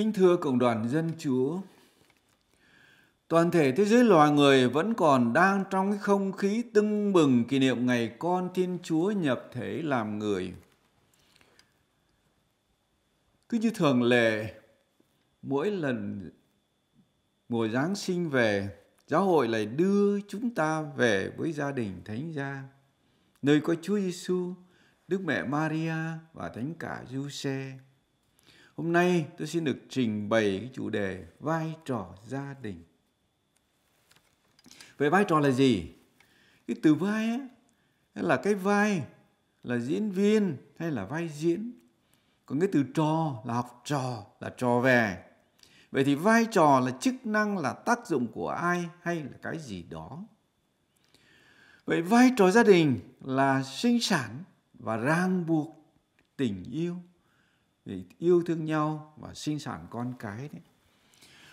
Kính thưa Cộng đoàn Dân Chúa, toàn thể thế giới loài người vẫn còn đang trong không khí tưng bừng kỷ niệm ngày con Thiên Chúa nhập thể làm người. Cứ như thường lệ, mỗi lần mùa Giáng sinh về, giáo hội lại đưa chúng ta về với gia đình Thánh Gia, nơi có Chúa Giêsu, Đức Mẹ Maria và Thánh Cả Giuse. Hôm nay tôi xin được trình bày cái chủ đề vai trò gia đình. Vậy vai trò là gì? Cái từ vai ấy, là cái vai là diễn viên hay là vai diễn. Còn cái từ trò là học trò, là trò về. Vậy thì vai trò là chức năng, là tác dụng của ai hay là cái gì đó. Vậy vai trò gia đình là sinh sản và ràng buộc tình yêu để yêu thương nhau và sinh sản con cái đấy.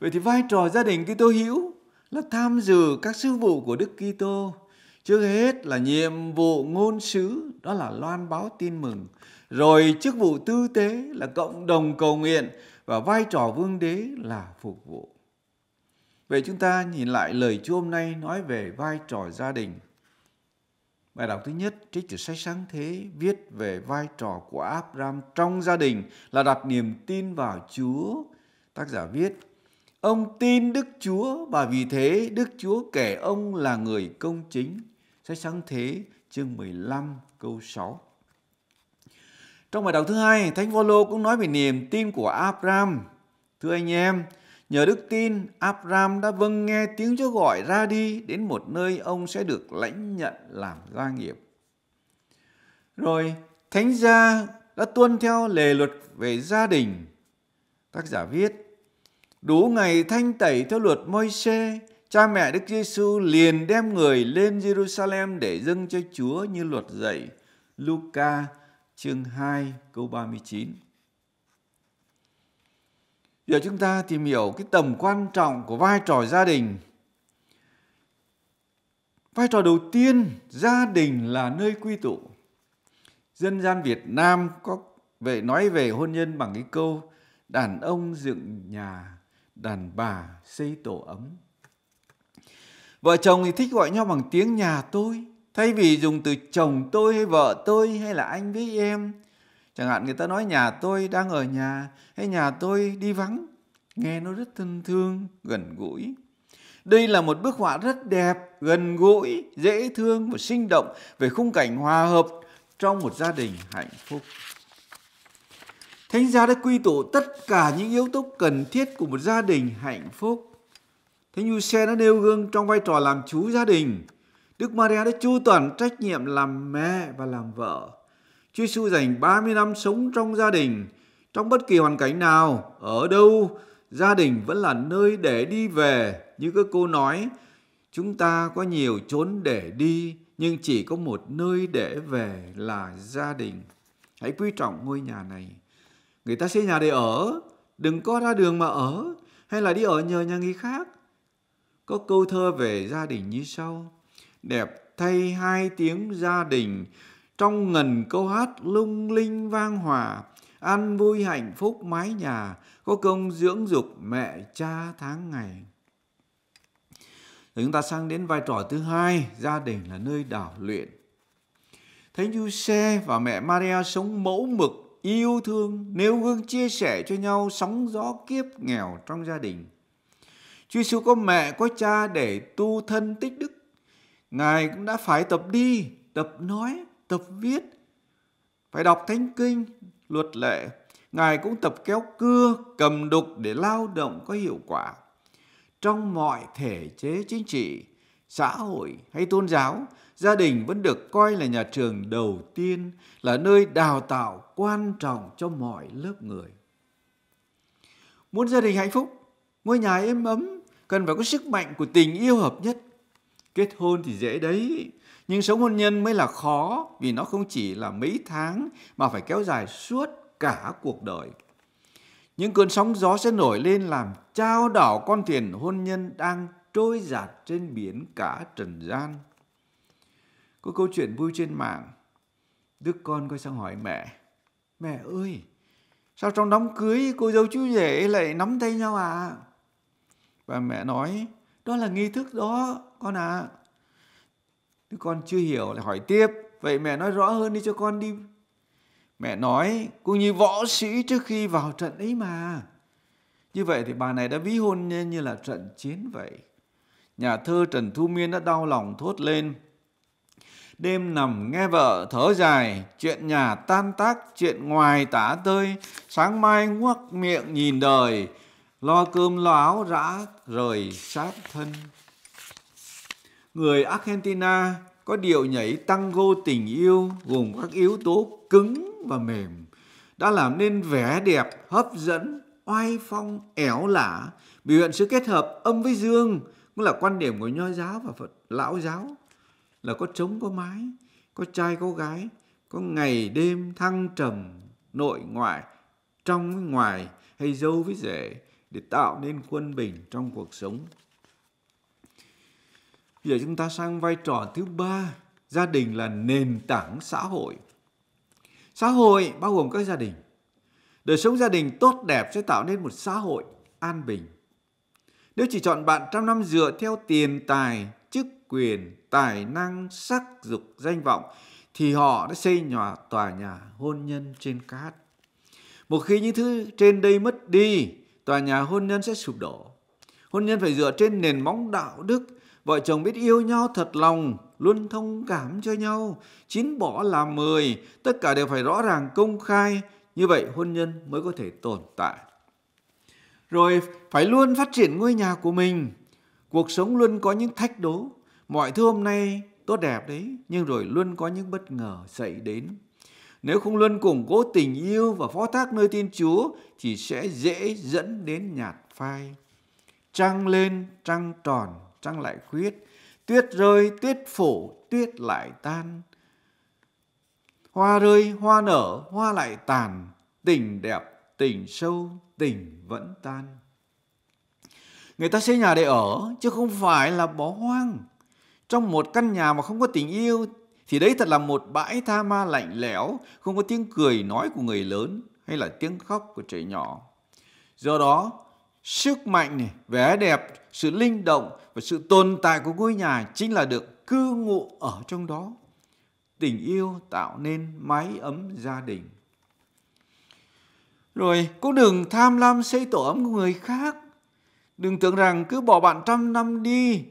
Vậy thì vai trò gia đình Kitô hữu là tham dự các sứ vụ của Đức Kitô. Trước hết là nhiệm vụ ngôn sứ đó là loan báo tin mừng, rồi chức vụ tư tế là cộng đồng cầu nguyện và vai trò vương đế là phục vụ. Vậy chúng ta nhìn lại lời Chúa hôm nay nói về vai trò gia đình Bài đọc thứ nhất trích từ sách sáng thế viết về vai trò của Abraham trong gia đình là đặt niềm tin vào Chúa. Tác giả viết, ông tin Đức Chúa và vì thế Đức Chúa kể ông là người công chính. Sách sáng thế chương 15 câu 6. Trong bài đọc thứ hai, Thánh Phaolô cũng nói về niềm tin của Abraham. Thưa anh em, Nhờ đức tin, Abram đã vâng nghe tiếng Chúa gọi ra đi đến một nơi ông sẽ được lãnh nhận làm gia nghiệp. Rồi, Thánh gia đã tuân theo lề luật về gia đình. Tác giả viết, đủ ngày thanh tẩy theo luật môi xê cha mẹ Đức Giêsu liền đem người lên Jerusalem để dâng cho Chúa như luật dạy. Luca chương 2 câu 39 giờ chúng ta tìm hiểu cái tầm quan trọng của vai trò gia đình vai trò đầu tiên gia đình là nơi quy tụ dân gian việt nam có về nói về hôn nhân bằng cái câu đàn ông dựng nhà đàn bà xây tổ ấm vợ chồng thì thích gọi nhau bằng tiếng nhà tôi thay vì dùng từ chồng tôi hay vợ tôi hay là anh với em chẳng hạn người ta nói nhà tôi đang ở nhà hay nhà tôi đi vắng nghe nó rất thân thương gần gũi đây là một bức họa rất đẹp gần gũi dễ thương và sinh động về khung cảnh hòa hợp trong một gia đình hạnh phúc thánh gia đã quy tụ tất cả những yếu tố cần thiết của một gia đình hạnh phúc thánh du xe đã nêu gương trong vai trò làm chú gia đình đức maria đã chu toàn trách nhiệm làm mẹ và làm vợ Chúa Giêsu dành 30 năm sống trong gia đình, trong bất kỳ hoàn cảnh nào, ở đâu, gia đình vẫn là nơi để đi về. Như các cô nói, chúng ta có nhiều chốn để đi, nhưng chỉ có một nơi để về là gia đình. Hãy quý trọng ngôi nhà này. Người ta xây nhà để ở, đừng có ra đường mà ở, hay là đi ở nhờ nhà người khác. Có câu thơ về gia đình như sau. Đẹp thay hai tiếng gia đình, trong ngần câu hát lung linh vang hòa ăn vui hạnh phúc mái nhà có công dưỡng dục mẹ cha tháng ngày Rồi chúng ta sang đến vai trò thứ hai gia đình là nơi đảo luyện thấy Giuse và mẹ Maria sống mẫu mực yêu thương nêu gương chia sẻ cho nhau sóng gió kiếp nghèo trong gia đình Chúa Giêsu có mẹ có cha để tu thân tích đức Ngài cũng đã phải tập đi, tập nói tập viết, phải đọc thánh kinh, luật lệ. Ngài cũng tập kéo cưa, cầm đục để lao động có hiệu quả. Trong mọi thể chế chính trị, xã hội hay tôn giáo, gia đình vẫn được coi là nhà trường đầu tiên, là nơi đào tạo quan trọng cho mọi lớp người. Muốn gia đình hạnh phúc, ngôi nhà êm ấm cần phải có sức mạnh của tình yêu hợp nhất kết hôn thì dễ đấy nhưng sống hôn nhân mới là khó vì nó không chỉ là mấy tháng mà phải kéo dài suốt cả cuộc đời những cơn sóng gió sẽ nổi lên làm trao đảo con thuyền hôn nhân đang trôi giạt trên biển cả trần gian có câu chuyện vui trên mạng đứa con quay sang hỏi mẹ mẹ ơi sao trong đám cưới cô dâu chú rể lại nắm tay nhau à và mẹ nói đó là nghi thức đó con à. Đứa con chưa hiểu lại hỏi tiếp. Vậy mẹ nói rõ hơn đi cho con đi. Mẹ nói cũng như võ sĩ trước khi vào trận ấy mà. Như vậy thì bà này đã ví hôn nhân như là trận chiến vậy. Nhà thơ Trần Thu Miên đã đau lòng thốt lên. Đêm nằm nghe vợ thở dài, chuyện nhà tan tác, chuyện ngoài tả tơi, sáng mai ngoắc miệng nhìn đời, lo cơm lo áo rã rời sát thân. Người Argentina có điệu nhảy tango tình yêu gồm các yếu tố cứng và mềm đã làm nên vẻ đẹp hấp dẫn oai phong éo lả biểu hiện sự kết hợp âm với dương cũng là quan điểm của nho giáo và phật lão giáo là có trống có mái có trai có gái có ngày đêm thăng trầm nội ngoại trong với ngoài hay dâu với rể để tạo nên quân bình trong cuộc sống. giờ chúng ta sang vai trò thứ ba, gia đình là nền tảng xã hội. Xã hội bao gồm các gia đình. Đời sống gia đình tốt đẹp sẽ tạo nên một xã hội an bình. Nếu chỉ chọn bạn trăm năm dựa theo tiền tài, chức quyền, tài năng, sắc dục, danh vọng thì họ đã xây nhà tòa nhà hôn nhân trên cát. Một khi những thứ trên đây mất đi tòa nhà hôn nhân sẽ sụp đổ. Hôn nhân phải dựa trên nền móng đạo đức, vợ chồng biết yêu nhau thật lòng, luôn thông cảm cho nhau, chín bỏ làm mười, tất cả đều phải rõ ràng công khai, như vậy hôn nhân mới có thể tồn tại. Rồi phải luôn phát triển ngôi nhà của mình, cuộc sống luôn có những thách đố, mọi thứ hôm nay tốt đẹp đấy, nhưng rồi luôn có những bất ngờ xảy đến nếu không luôn củng cố tình yêu và phó thác nơi Thiên Chúa thì sẽ dễ dẫn đến nhạt phai. Trăng lên, trăng tròn, trăng lại khuyết. Tuyết rơi, tuyết phủ, tuyết lại tan. Hoa rơi, hoa nở, hoa lại tàn. Tình đẹp, tình sâu, tình vẫn tan. Người ta xây nhà để ở, chứ không phải là bỏ hoang. Trong một căn nhà mà không có tình yêu thì đấy thật là một bãi tha ma lạnh lẽo, không có tiếng cười nói của người lớn hay là tiếng khóc của trẻ nhỏ. Do đó, sức mạnh, này, vẻ đẹp, sự linh động và sự tồn tại của ngôi nhà chính là được cư ngụ ở trong đó. Tình yêu tạo nên mái ấm gia đình. Rồi cũng đừng tham lam xây tổ ấm của người khác. Đừng tưởng rằng cứ bỏ bạn trăm năm đi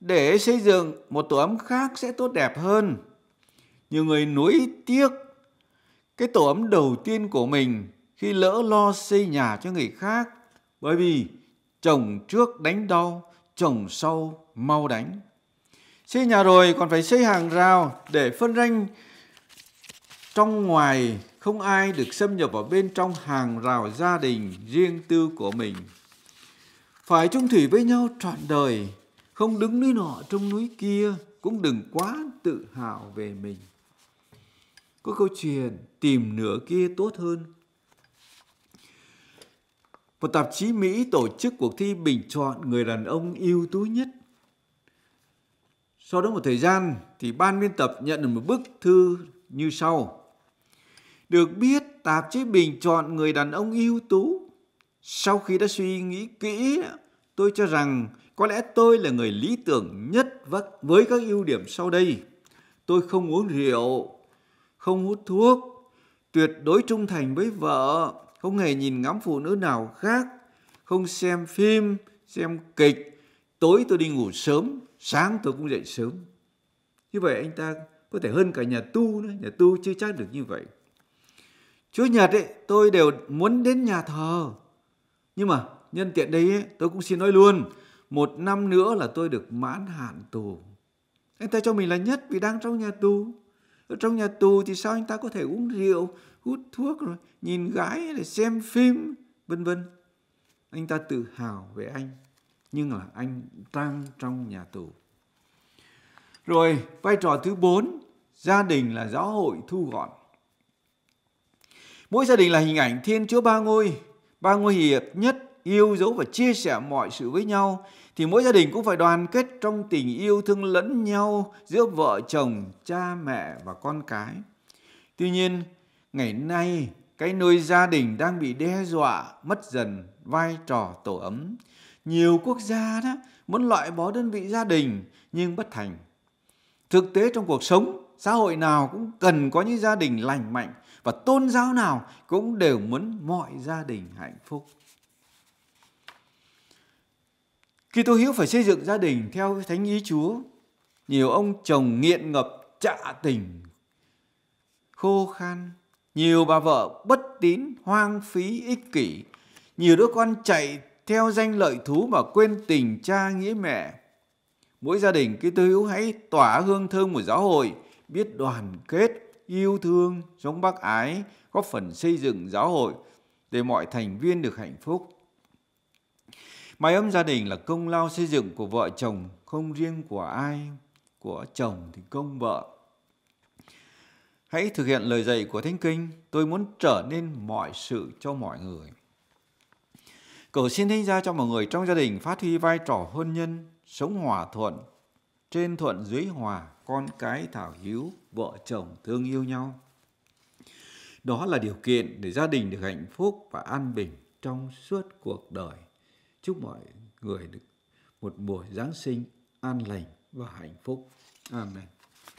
để xây dựng một tổ ấm khác sẽ tốt đẹp hơn nhiều người nuối tiếc cái tổ ấm đầu tiên của mình khi lỡ lo xây nhà cho người khác bởi vì chồng trước đánh đau chồng sau mau đánh xây nhà rồi còn phải xây hàng rào để phân ranh trong ngoài không ai được xâm nhập vào bên trong hàng rào gia đình riêng tư của mình phải chung thủy với nhau trọn đời không đứng núi nọ trong núi kia cũng đừng quá tự hào về mình có câu chuyện tìm nửa kia tốt hơn. Một tạp chí Mỹ tổ chức cuộc thi bình chọn người đàn ông ưu tú nhất. Sau đó một thời gian thì ban biên tập nhận được một bức thư như sau. Được biết tạp chí bình chọn người đàn ông ưu tú. Sau khi đã suy nghĩ kỹ, tôi cho rằng có lẽ tôi là người lý tưởng nhất với các ưu điểm sau đây. Tôi không uống rượu, không hút thuốc, tuyệt đối trung thành với vợ, không hề nhìn ngắm phụ nữ nào khác, không xem phim, xem kịch, tối tôi đi ngủ sớm, sáng tôi cũng dậy sớm. Như vậy anh ta có thể hơn cả nhà tu nữa, nhà tu chưa chắc được như vậy. Chúa Nhật ấy, tôi đều muốn đến nhà thờ. Nhưng mà nhân tiện đây ấy, tôi cũng xin nói luôn, một năm nữa là tôi được mãn hạn tù. Anh ta cho mình là nhất vì đang trong nhà tù ở trong nhà tù thì sao anh ta có thể uống rượu hút thuốc rồi nhìn gái để xem phim vân vân anh ta tự hào về anh nhưng là anh đang trong nhà tù rồi vai trò thứ bốn gia đình là giáo hội thu gọn mỗi gia đình là hình ảnh thiên chúa ba ngôi ba ngôi hiệp nhất yêu dấu và chia sẻ mọi sự với nhau thì mỗi gia đình cũng phải đoàn kết trong tình yêu thương lẫn nhau giữa vợ chồng, cha mẹ và con cái. Tuy nhiên, ngày nay cái nơi gia đình đang bị đe dọa mất dần vai trò tổ ấm. Nhiều quốc gia đó muốn loại bỏ đơn vị gia đình nhưng bất thành. Thực tế trong cuộc sống, xã hội nào cũng cần có những gia đình lành mạnh và tôn giáo nào cũng đều muốn mọi gia đình hạnh phúc. Khi tôi hiểu phải xây dựng gia đình theo thánh ý Chúa, nhiều ông chồng nghiện ngập trạ tình, khô khan, nhiều bà vợ bất tín, hoang phí, ích kỷ, nhiều đứa con chạy theo danh lợi thú mà quên tình cha nghĩa mẹ. Mỗi gia đình khi tôi hữu hãy tỏa hương thơm của giáo hội, biết đoàn kết, yêu thương, sống bác ái, góp phần xây dựng giáo hội để mọi thành viên được hạnh phúc. Mái ấm gia đình là công lao xây dựng của vợ chồng, không riêng của ai, của chồng thì công vợ. Hãy thực hiện lời dạy của Thánh Kinh, tôi muốn trở nên mọi sự cho mọi người. Cầu xin Thánh gia cho mọi người trong gia đình phát huy vai trò hôn nhân, sống hòa thuận, trên thuận dưới hòa, con cái thảo hiếu, vợ chồng thương yêu nhau. Đó là điều kiện để gia đình được hạnh phúc và an bình trong suốt cuộc đời. Chúc mọi người được một buổi Giáng sinh an lành và hạnh phúc. Amen.